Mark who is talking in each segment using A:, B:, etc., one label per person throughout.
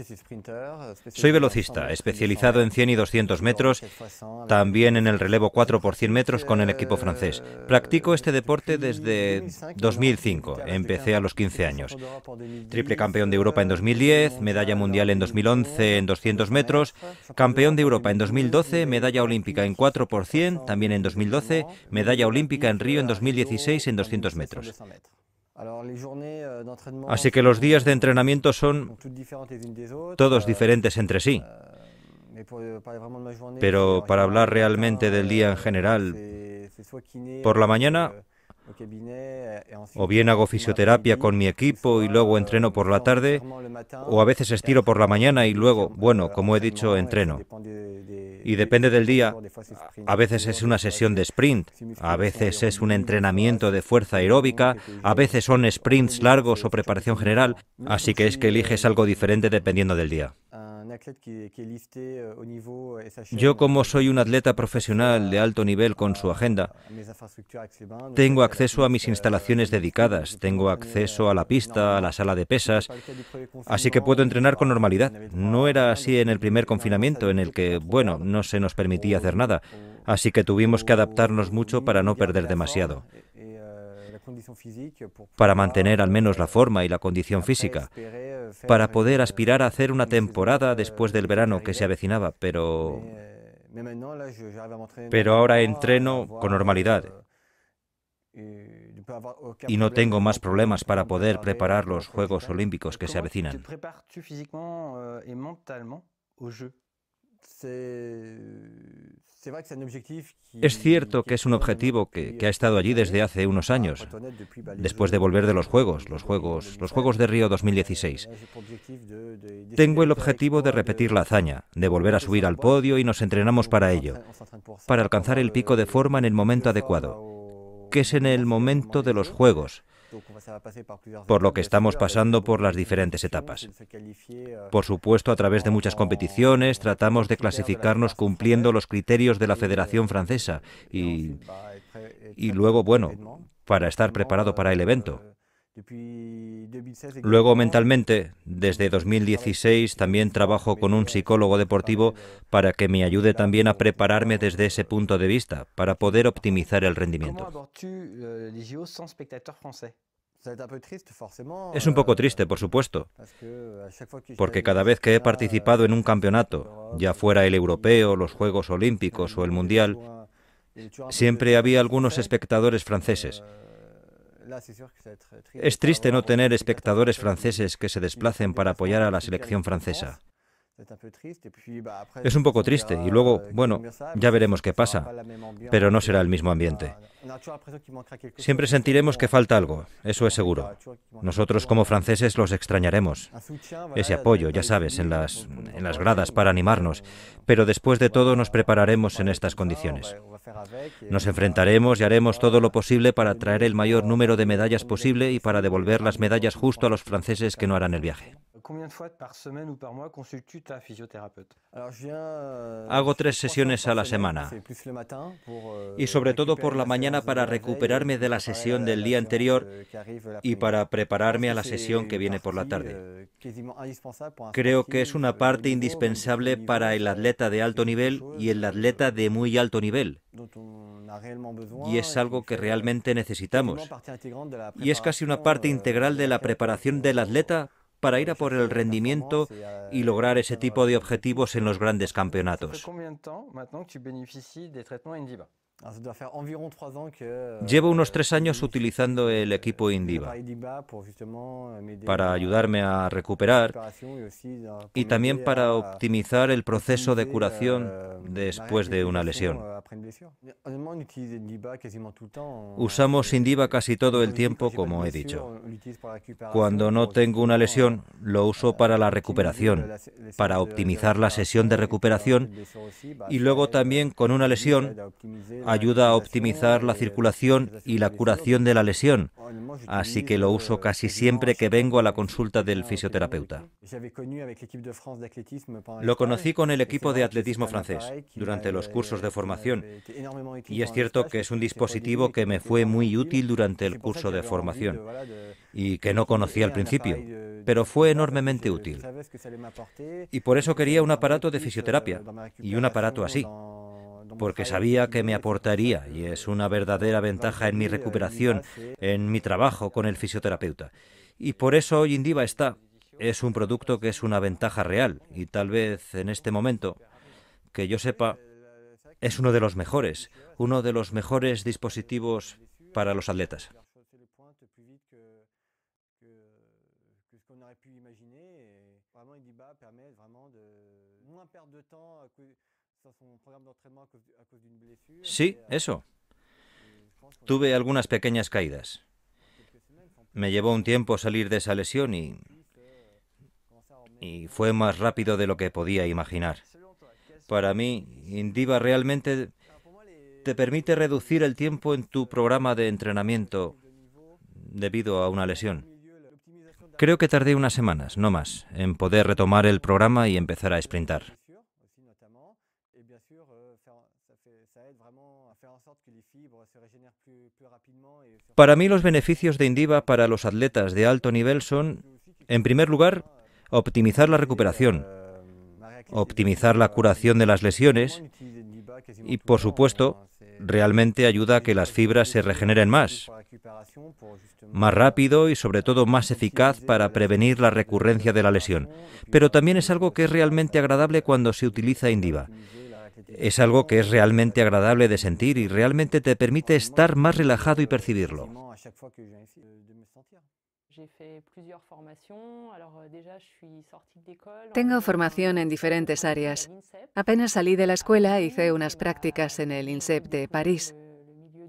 A: Eh, Soy velocista, especializado en 100 y 200 metros,
B: también en el relevo 4 por 100 metros con el equipo francés. Practico este deporte desde 2005, empecé a los 15 años. Triple campeón de Europa en 2010, medalla mundial en 2011 en 200 metros, campeón de Europa en 2012, medalla olímpica en 4 por 100, también en 2012, medalla olímpica en Río en 2016 en 200 metros.
A: Euh, Así que los días de entrenamiento son todos euh,
B: diferentes entre sí.
A: Euh, Pero
B: para hablar realmente del día en general, por la mañana eh, o bien hago fisioterapia con mi equipo y luego entreno por la tarde, o a veces estiro por la mañana y luego, bueno, como he dicho, entreno. Y depende del día, a veces es una sesión de sprint, a veces es un entrenamiento de fuerza aeróbica, a veces son sprints largos o preparación general, así que es que eliges algo diferente dependiendo del día.
A: Euh, euh, Yo como soy un atleta profesional de alto nivel con su agenda,
B: tengo acceso a mis instalaciones euh, dedicadas, tengo acceso a la pista, a la sala de pesas, así que puedo entrenar con normalidad. No era así en el primer confinamiento en el que, bueno, no se nos permitía hacer nada, así que tuvimos que adaptarnos mucho para no perder demasiado para mantener al menos la forma y la condición física, para poder aspirar a hacer una temporada después del verano que se avecinaba, pero...
A: ahora entreno con normalidad euh, y no tengo más problemas
B: para poder preparar los Juegos Olímpicos que se avecinan. Es cierto que es un objetivo que, ha estado allí desde hace unos años, después de volver de los Juegos, los Juegos, los Juegos de Río 2016. Tengo el objetivo de repetir la hazaña, de volver a subir al podio y nos entrenamos para ello, para alcanzar el pico de forma en el momento adecuado, que es en el momento de los Juegos, por lo que estamos pasando por las diferentes etapas. Eh, por supuesto, a través de muchas competiciones tratamos de clasificarnos cumpliendo los criterios de la Federación Francesa y, luego, bueno, para estar preparado para el eh, evento. Luego mentalmente, desde 2016 también trabajo con un psicólogo deportivo para que me ayude también a prepararme desde ese punto de vista, para poder optimizar el rendimiento.
A: Euh, es un poco euh,
B: triste, por supuesto,
A: euh, porque cada vez que he
B: participado en un campeonato, ya fuera el europeo, los Juegos Olímpicos o el Mundial, siempre había algunos espectadores franceses es triste no tener espectadores franceses que se desplacen para apoyar a la selección francesa.
A: Es un poco triste y luego, bueno, ya veremos qué pasa, pero no será el mismo ambiente.
B: Siempre sentiremos que falta algo, eso es seguro. Nosotros como franceses los extrañaremos. Ese apoyo, ya sabes, en las, en las gradas para animarnos, euh, pero después de todo nos prepararemos en estas condiciones. Nos enfrentaremos y haremos todo lo posible para traer el mayor número de medallas posible y para devolver las medallas justo a los franceses que no harán el viaje.
A: Hago tres sesiones a la semana euh, y sobre todo por la mañana para recuperarme
B: de la sesión del día anterior euh, y para prepararme a la sesión que viene por la tarde.
A: Euh, Creo que
B: es una parte indispensable para el atleta de alto nivel y el atleta de muy alto nivel. Y es algo que realmente necesitamos. Y es casi una parte integral de la preparación del atleta para ir a por el rendimiento y lograr ese tipo de objetivos en los grandes campeonatos.
A: Ah, euh,
B: Llevo unos tres años utilizando el equipo Indiva
A: euh, para
B: ayudarme a recuperar y también para optimizar el proceso de curación euh, después de una lesión. Usamos Indiva casi todo el tiempo, como he dicho. Cuando no tengo una lesión, lo uso para la recuperación, para optimizar la sesión de recuperación y luego también con una lesión ayuda a optimizar la circulación y la curación de la lesión, así que lo uso casi siempre que vengo a la consulta del fisioterapeuta.
A: Lo conocí con el equipo de atletismo francés
B: durante los cursos de formación y es cierto que es un dispositivo que me fue muy útil durante el curso de formación y que no conocí al principio, pero fue enormemente útil. Y por eso quería un aparato de fisioterapia y un aparato así porque sabía que me aportaría y es una verdadera ventaja en mi recuperación, en mi trabajo con el fisioterapeuta. Y por eso hoy Indiva está. Es un producto que es una ventaja real y tal vez en este momento, que yo sepa, es uno de los mejores, uno de los mejores dispositivos para los atletas. Sí, euh, eso. Tuve algunas pequeñas caídas. Me llevó un tiempo salir de esa lesión y... fue más rápido de lo que podía imaginar. Para mí, Indiva realmente te permite reducir el tiempo en tu programa de entrenamiento debido a una lesión. Creo que tardé unas semanas, no más, en poder retomar el programa y empezar a sprintar. Para mí los beneficios de Indiva para los atletas de alto nivel son, en primer lugar, optimizar la recuperación, optimizar la curación de las lesiones y, por supuesto, realmente ayuda a que las fibras se regeneren más, más rápido y sobre todo más eficaz para prevenir la recurrencia de la lesión. Pero también es algo que es realmente agradable cuando se utiliza Indiva es algo que es realmente agradable de sentir y realmente te permite estar más relajado y percibirlo.
A: Euh,
C: Tengo formación en diferentes áreas. Apenas salí de la escuela hice unas prácticas en el INSEP de París,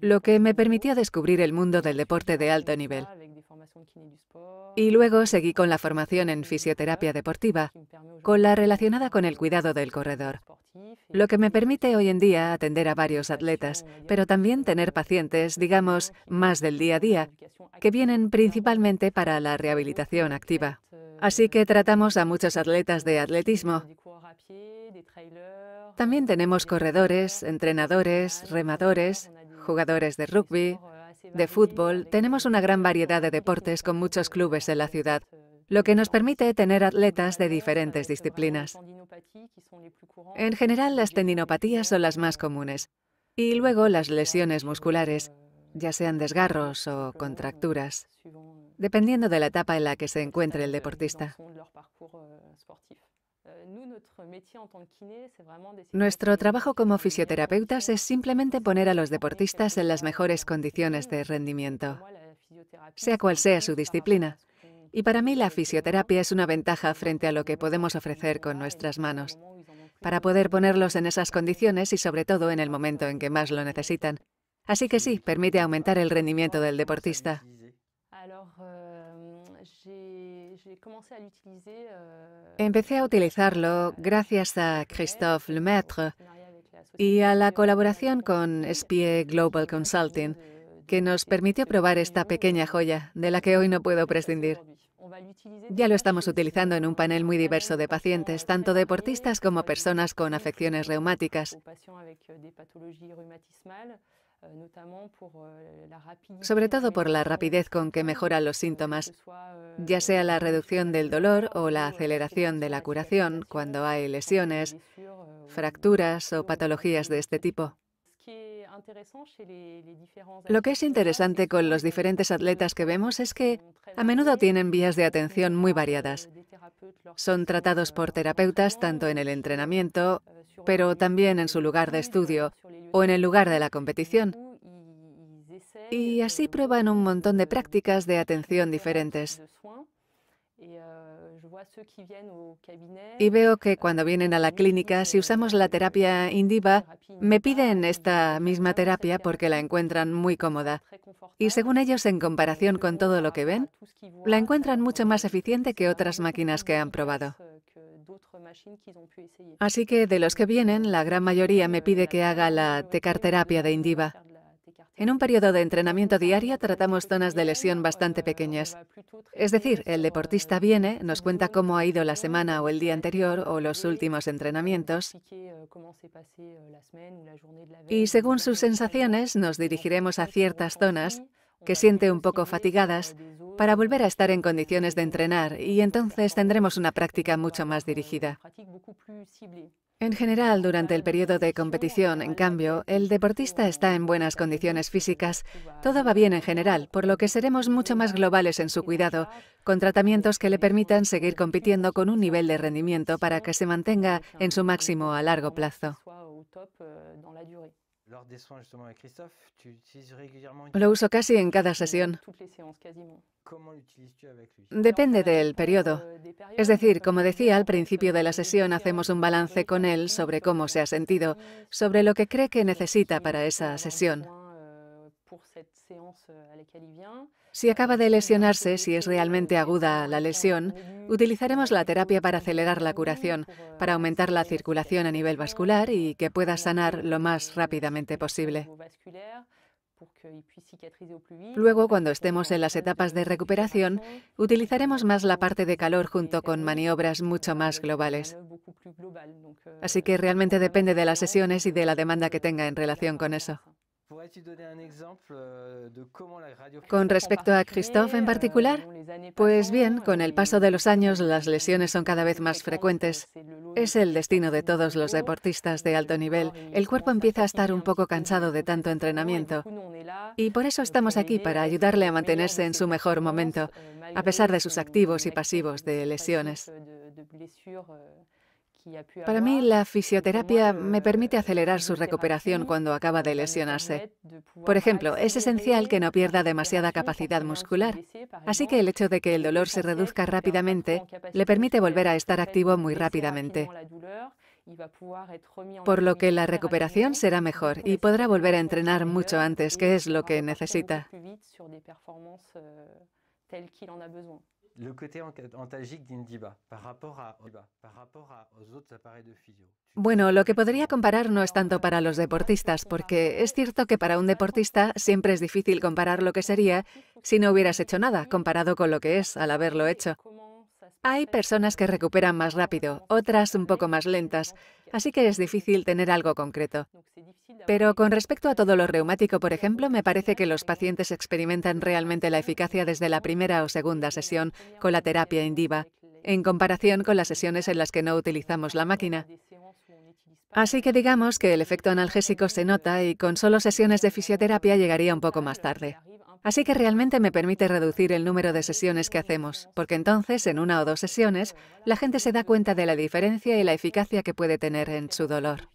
C: lo que me permitía descubrir el mundo del deporte de alto nivel. Y luego seguí con la formación en fisioterapia deportiva, con la relacionada con el cuidado del corredor lo que me permite hoy en día atender a varios atletas, pero también tener pacientes, digamos, más del día a día, que vienen principalmente para la rehabilitación activa. Así que tratamos a muchos atletas de atletismo. También tenemos corredores, entrenadores, remadores, jugadores de rugby, de fútbol. Tenemos una gran variedad de deportes con muchos clubes en la ciudad lo que nos permite tener atletas de diferentes disciplinas. En general, las tendinopatías son las más comunes, y luego las lesiones musculares, ya sean desgarros o contracturas, dependiendo de la etapa en la que se encuentre el deportista. Nuestro trabajo como fisioterapeutas es simplemente poner a los deportistas en las mejores condiciones de rendimiento, sea cual sea su disciplina, y para mí la fisioterapia es una ventaja frente a lo que podemos ofrecer con nuestras manos, para poder ponerlos en esas condiciones y sobre todo en el momento en que más lo necesitan. Así que sí, permite aumentar el rendimiento del deportista.
A: Euh, euh,
C: Empecé a utilizarlo gracias a Christophe Lemaître y a la colaboración con SPIE Global Consulting que nos permitió probar esta pequeña joya, de la que hoy no puedo prescindir. Ya lo estamos utilizando en un panel muy diverso de pacientes, tanto deportistas como personas con afecciones reumáticas. Sobre todo por la rapidez con que mejoran los síntomas, ya sea la reducción del dolor o la aceleración de la curación cuando hay lesiones, fracturas o patologías de este tipo. Lo que es interesante con los diferentes atletas que vemos es que a menudo tienen vías de atención muy variadas. Son tratados por terapeutas tanto en el euh, entrenamiento, pero también en su lugar de estudio euh, o en el lugar de la competición. Y así prueban un montón de prácticas de atención diferentes.
A: Euh,
C: y veo que euh, cuando vienen a la clínica, si usamos la terapia Indiva, me piden esta misma terapia porque la encuentran muy cómoda. Y según ellos, en comparación con todo lo que ven, la encuentran mucho más eficiente que otras máquinas que han probado. Euh, Así que de los que vienen, la gran mayoría me pide que haga la tecarterapia de Indiva. En un periodo de entrenamiento diario tratamos zonas de lesión bastante pequeñas. Es decir, el deportista viene, nos cuenta cómo ha ido la semana o el día anterior o los últimos entrenamientos y según sus sensaciones nos dirigiremos a ciertas zonas que siente un poco fatigadas para volver a estar en condiciones de entrenar y entonces tendremos una práctica mucho más dirigida. En general, durante el periodo de competición, en cambio, el deportista está en buenas condiciones físicas, todo va bien en general, por lo que seremos mucho más globales en su cuidado, con tratamientos que le permitan seguir compitiendo con un nivel de rendimiento para que se mantenga en su máximo a largo plazo.
A: Lo uso casi en cada sesión.
C: Depende del periodo. Euh, es decir, como decía al principio de la sesión, hacemos un balance con él sobre cómo se ha sentido, euh, sobre lo que cree que necesita para esa sesión. Euh,
A: Euh,
C: si acaba de euh, lesionarse, si es realmente aguda la lesión, euh, utilizaremos la terapia para acelerar la curación, para aumentar la circulación a nivel vascular y que pueda sanar lo más rápidamente posible. Luego, cuando estemos en las etapas de recuperación, utilizaremos más la parte de calor junto con maniobras mucho más globales. Así que realmente depende de las sesiones y de la demanda que tenga en relación con eso.
A: Euh, con respecto a Christophe en
C: particular, pues bien, con el paso de los años las lesiones son cada vez más frecuentes. Es el destino de todos los deportistas de alto nivel. El cuerpo empieza a estar un poco cansado de tanto entrenamiento. Y por eso estamos aquí, para ayudarle a mantenerse en su mejor momento, a pesar de sus activos y pasivos de lesiones. Para mí, la fisioterapia eh, me permite acelerar su recuperación cuando acaba de lesionarse. Por ejemplo, es esencial que no pierda demasiada capacidad muscular, así que el hecho de que el dolor se reduzca rápidamente le permite volver a estar activo muy rápidamente.
A: Por lo que la recuperación
C: será mejor y podrá volver a entrenar mucho antes, que es lo que necesita. Bueno, lo que podría comparar no es tanto para los deportistas, porque es cierto que para un deportista siempre es difícil comparar lo que sería si no hubieras hecho nada, comparado con lo que es al haberlo hecho. Hay personas que recuperan más rápido, otras un poco más lentas, así que es difícil tener algo concreto. Pero con respecto a todo lo reumático, por ejemplo, me parece que los pacientes experimentan realmente la eficacia desde la primera o segunda sesión con la terapia indiva, en comparación con las sesiones en las que no utilizamos la máquina. Así que digamos que el efecto analgésico se nota y con solo sesiones de fisioterapia llegaría un poco más tarde. Así que realmente me permite reducir el número de sesiones que hacemos, porque entonces en una o dos sesiones la gente se da cuenta de la diferencia y la eficacia que puede tener en su dolor.